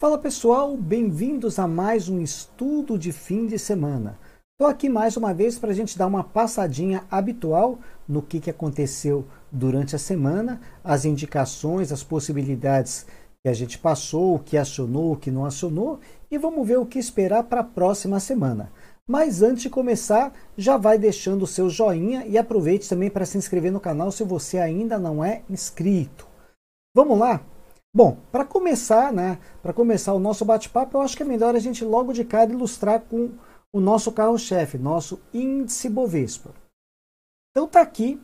Fala pessoal, bem-vindos a mais um estudo de fim de semana. Estou aqui mais uma vez para a gente dar uma passadinha habitual no que, que aconteceu durante a semana, as indicações, as possibilidades que a gente passou, o que acionou, o que não acionou e vamos ver o que esperar para a próxima semana. Mas antes de começar, já vai deixando o seu joinha e aproveite também para se inscrever no canal se você ainda não é inscrito. Vamos lá? Bom, para começar, né, para começar o nosso bate-papo, eu acho que é melhor a gente logo de cara ilustrar com o nosso carro-chefe, nosso índice Bovespa. Então tá aqui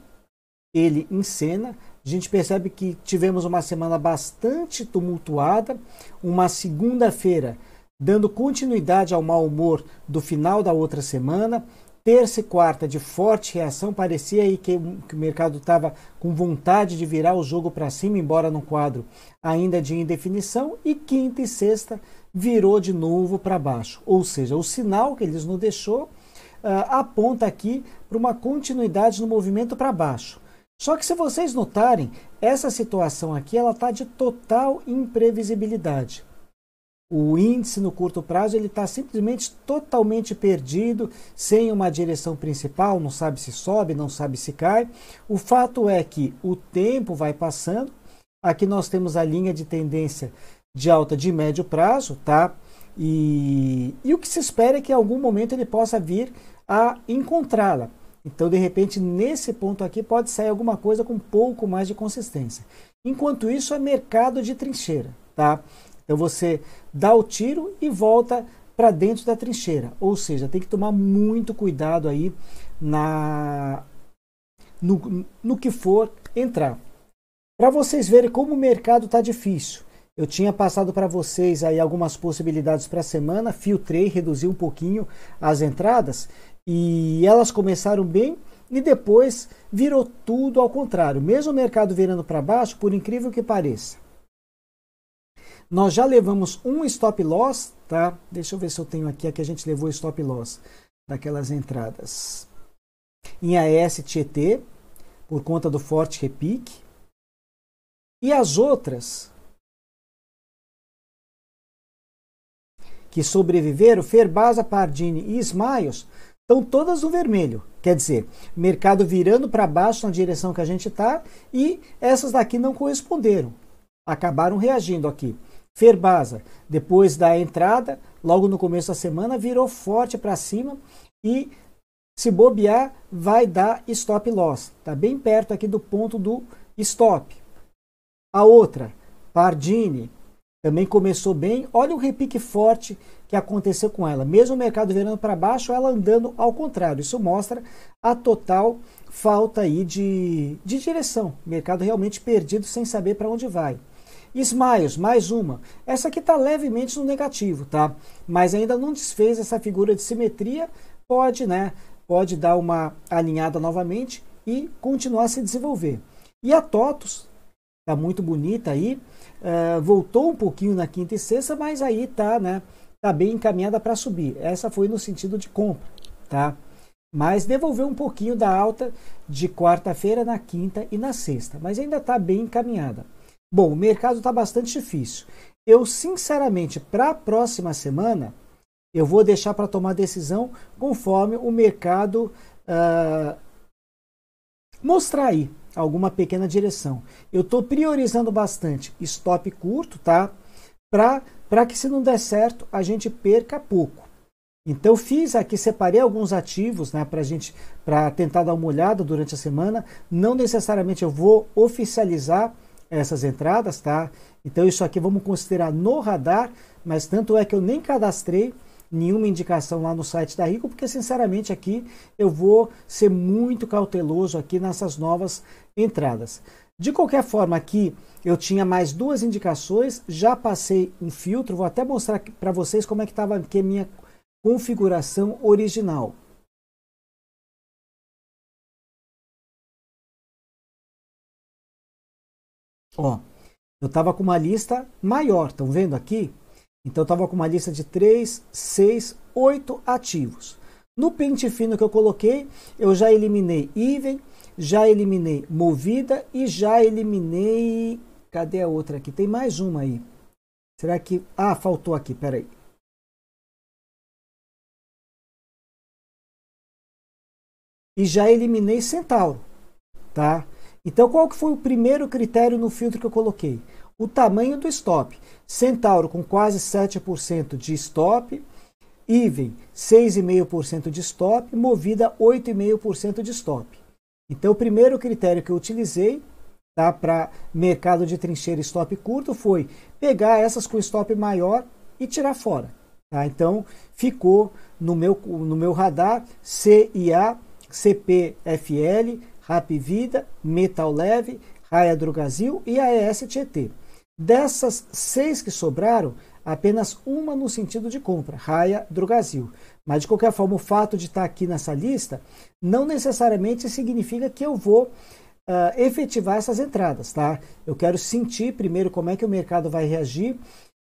ele em cena. A gente percebe que tivemos uma semana bastante tumultuada, uma segunda-feira dando continuidade ao mau humor do final da outra semana terça e quarta de forte reação, parecia aí que, que o mercado estava com vontade de virar o jogo para cima, embora num quadro ainda de indefinição, e quinta e sexta virou de novo para baixo. Ou seja, o sinal que eles nos deixou uh, aponta aqui para uma continuidade no movimento para baixo. Só que se vocês notarem, essa situação aqui ela está de total imprevisibilidade o índice no curto prazo ele está simplesmente totalmente perdido, sem uma direção principal, não sabe se sobe, não sabe se cai. O fato é que o tempo vai passando. Aqui nós temos a linha de tendência de alta de médio prazo, tá? E, e o que se espera é que em algum momento ele possa vir a encontrá-la. Então, de repente, nesse ponto aqui pode sair alguma coisa com um pouco mais de consistência. Enquanto isso, é mercado de trincheira, tá? Então você dá o tiro e volta para dentro da trincheira. Ou seja, tem que tomar muito cuidado aí na no, no que for entrar. Para vocês verem como o mercado está difícil. Eu tinha passado para vocês aí algumas possibilidades para a semana, filtrei, reduzi um pouquinho as entradas e elas começaram bem e depois virou tudo ao contrário. Mesmo o mercado virando para baixo, por incrível que pareça, nós já levamos um stop loss, tá? Deixa eu ver se eu tenho aqui a que a gente levou stop loss daquelas entradas. Em AES por conta do forte repique. E as outras que sobreviveram, Ferbasa, Pardini e Smiles, estão todas no vermelho. Quer dizer, mercado virando para baixo na direção que a gente está e essas daqui não corresponderam, acabaram reagindo aqui. Ferbasa, depois da entrada, logo no começo da semana, virou forte para cima e se bobear, vai dar stop loss. Está bem perto aqui do ponto do stop. A outra, Pardini, também começou bem. Olha o repique forte que aconteceu com ela. Mesmo o mercado virando para baixo, ela andando ao contrário. Isso mostra a total falta aí de, de direção. Mercado realmente perdido sem saber para onde vai. Smiles, mais uma. Essa aqui está levemente no negativo, tá? Mas ainda não desfez essa figura de simetria. Pode, né? Pode dar uma alinhada novamente e continuar a se desenvolver. E a TOTUS tá muito bonita aí, uh, voltou um pouquinho na quinta e sexta, mas aí tá, né, tá bem encaminhada para subir. Essa foi no sentido de compra, tá? Mas devolveu um pouquinho da alta de quarta-feira na quinta e na sexta, mas ainda tá bem encaminhada. Bom, o mercado está bastante difícil. Eu, sinceramente, para a próxima semana, eu vou deixar para tomar decisão conforme o mercado uh, mostrar aí alguma pequena direção. Eu estou priorizando bastante stop curto, tá? Para que se não der certo, a gente perca pouco. Então fiz aqui, separei alguns ativos né, para gente para tentar dar uma olhada durante a semana. Não necessariamente eu vou oficializar essas entradas, tá? Então isso aqui vamos considerar no radar, mas tanto é que eu nem cadastrei nenhuma indicação lá no site da Rico, porque sinceramente aqui eu vou ser muito cauteloso aqui nessas novas entradas. De qualquer forma, aqui eu tinha mais duas indicações, já passei um filtro, vou até mostrar para vocês como é que estava aqui a minha configuração original. Ó, eu estava com uma lista maior, estão vendo aqui? Então eu estava com uma lista de 3, 6, 8 ativos. No pente fino que eu coloquei, eu já eliminei even, já eliminei movida e já eliminei... Cadê a outra aqui? Tem mais uma aí. Será que... Ah, faltou aqui, peraí. E já eliminei Centauro, tá? Então, qual que foi o primeiro critério no filtro que eu coloquei? O tamanho do stop. Centauro com quase 7% de stop, Even 6,5% de stop, Movida 8,5% de stop. Então, o primeiro critério que eu utilizei tá, para mercado de trincheira stop curto foi pegar essas com stop maior e tirar fora. Tá? Então, ficou no meu, no meu radar CIA, CPFL, Rap Vida, Metal Leve, Raia Drogazil e AES Tietê. Dessas seis que sobraram, apenas uma no sentido de compra, Raia Drogazil. Mas de qualquer forma, o fato de estar aqui nessa lista não necessariamente significa que eu vou uh, efetivar essas entradas, tá? Eu quero sentir primeiro como é que o mercado vai reagir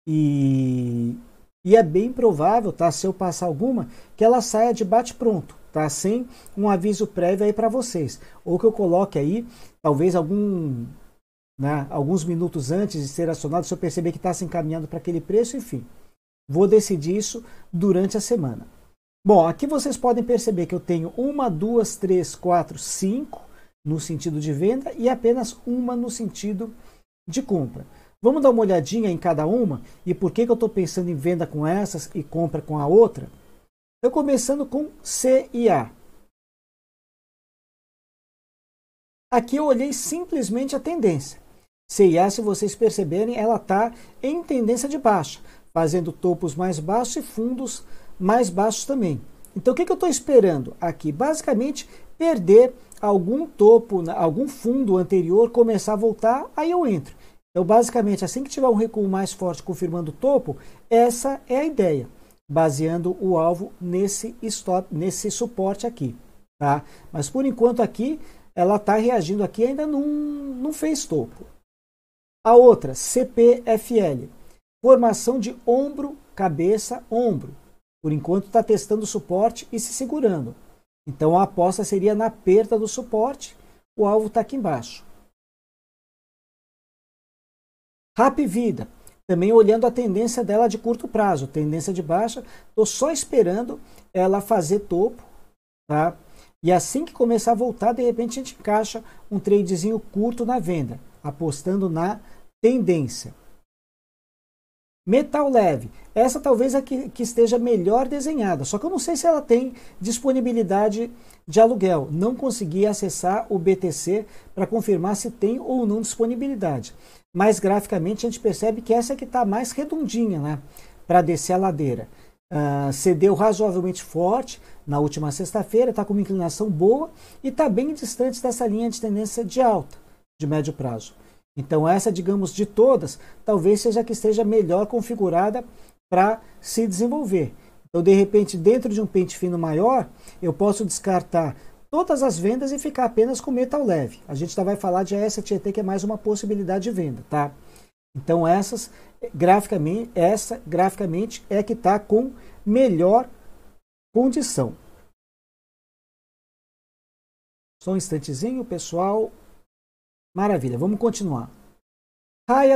e, e é bem provável, tá? Se eu passar alguma, que ela saia de bate pronto tá? Sem um aviso prévio aí para vocês. Ou que eu coloque aí, talvez algum, né, alguns minutos antes de ser acionado, se eu perceber que está se encaminhando para aquele preço, enfim. Vou decidir isso durante a semana. Bom, aqui vocês podem perceber que eu tenho uma, duas, três, quatro, cinco no sentido de venda e apenas uma no sentido de compra. Vamos dar uma olhadinha em cada uma e por que, que eu estou pensando em venda com essas e compra com a outra? Então, começando com C e A. Aqui eu olhei simplesmente a tendência. C e A, se vocês perceberem, ela está em tendência de baixa, fazendo topos mais baixos e fundos mais baixos também. Então, o que, que eu estou esperando aqui? Basicamente, perder algum topo, algum fundo anterior, começar a voltar, aí eu entro. Então, basicamente, assim que tiver um recuo mais forte confirmando o topo, essa é a ideia baseando o alvo nesse stop, nesse suporte aqui, tá? Mas por enquanto aqui ela está reagindo aqui ainda não, não fez topo. A outra, CPFL, formação de ombro, cabeça, ombro. Por enquanto está testando o suporte e se segurando. Então a aposta seria na perda do suporte, o alvo está aqui embaixo. Rap Vida, também olhando a tendência dela de curto prazo, tendência de baixa, estou só esperando ela fazer topo, tá? E assim que começar a voltar, de repente a gente encaixa um tradezinho curto na venda, apostando na tendência. Metal leve. Essa talvez é a que, que, esteja melhor desenhada. Só que eu não sei se ela tem disponibilidade de aluguel. Não consegui acessar o BTC para confirmar se tem ou não disponibilidade. Mas graficamente a gente percebe que essa é que está mais redondinha né, para descer a ladeira. Uh, cedeu razoavelmente forte na última sexta-feira, está com uma inclinação boa e está bem distante dessa linha de tendência de alta de médio prazo. Então, essa, digamos, de todas, talvez seja a que esteja melhor configurada para se desenvolver. Então, de repente, dentro de um pente fino maior, eu posso descartar todas as vendas e ficar apenas com metal leve. A gente já tá, vai falar de STT, que é mais uma possibilidade de venda, tá? Então, essas, graficamente, essa, graficamente, é que está com melhor condição. Só um instantezinho, pessoal. Maravilha, vamos continuar.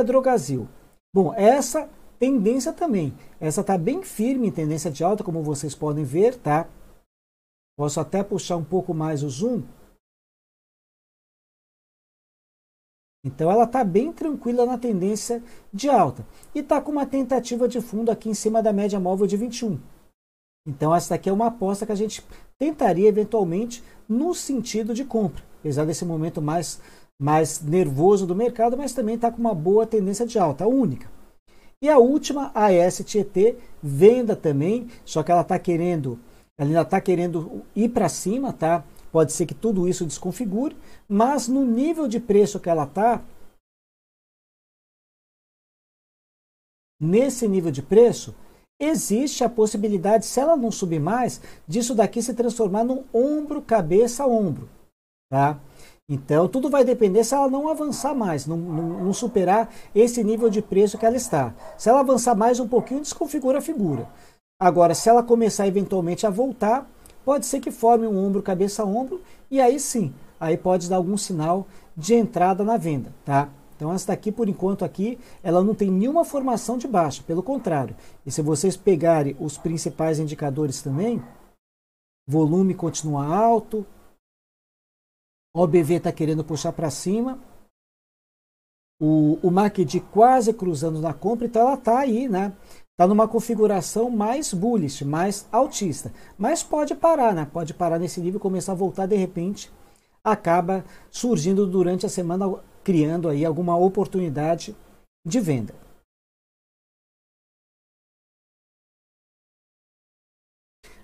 Drogazil. Bom, essa tendência também. Essa está bem firme, em tendência de alta, como vocês podem ver, tá? Posso até puxar um pouco mais o zoom. Então ela está bem tranquila na tendência de alta. E está com uma tentativa de fundo aqui em cima da média móvel de 21. Então essa daqui é uma aposta que a gente tentaria eventualmente no sentido de compra. Apesar desse momento mais mais nervoso do mercado, mas também está com uma boa tendência de alta, única. E a última, a STET, venda também, só que ela está querendo, ela ainda está querendo ir para cima, tá? Pode ser que tudo isso desconfigure, mas no nível de preço que ela está, nesse nível de preço, existe a possibilidade, se ela não subir mais, disso daqui se transformar num ombro cabeça ombro, tá? Então, tudo vai depender se ela não avançar mais, não, não, não, superar esse nível de preço que ela está. Se ela avançar mais um pouquinho, desconfigura a figura. Agora, se ela começar eventualmente a voltar, pode ser que forme um ombro, cabeça ombro, e aí sim, aí pode dar algum sinal de entrada na venda, tá? Então essa daqui, por enquanto aqui, ela não tem nenhuma formação de baixa, pelo contrário. E se vocês pegarem os principais indicadores também, volume continua alto, o OBV está querendo puxar para cima. O, o MACD quase cruzando na compra, então ela está aí, né? Está numa configuração mais bullish, mais altista. Mas pode parar, né? Pode parar nesse nível e começar a voltar de repente. Acaba surgindo durante a semana, criando aí alguma oportunidade de venda.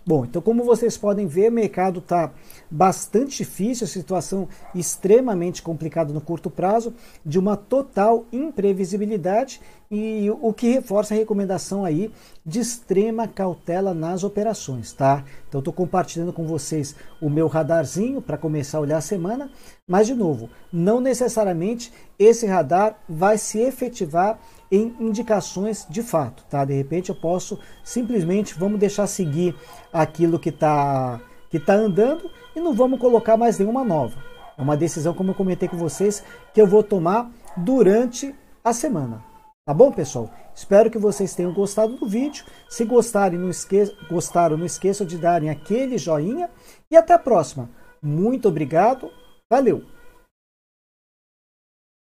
Bom, então como vocês podem ver, o mercado está bastante difícil, situação extremamente complicada no curto prazo, de uma total imprevisibilidade e o que reforça a recomendação aí de extrema cautela nas operações, tá? Então estou compartilhando com vocês o meu radarzinho para começar a olhar a semana, mas de novo, não necessariamente esse radar vai se efetivar em indicações de fato, tá? De repente eu posso simplesmente, vamos deixar seguir aquilo que está que tá andando e não vamos colocar mais nenhuma nova. É uma decisão, como eu comentei com vocês, que eu vou tomar durante a semana. Tá bom, pessoal? Espero que vocês tenham gostado do vídeo. Se gostarem, não esqueçam, gostaram, não esqueçam de darem aquele joinha. E até a próxima. Muito obrigado. Valeu!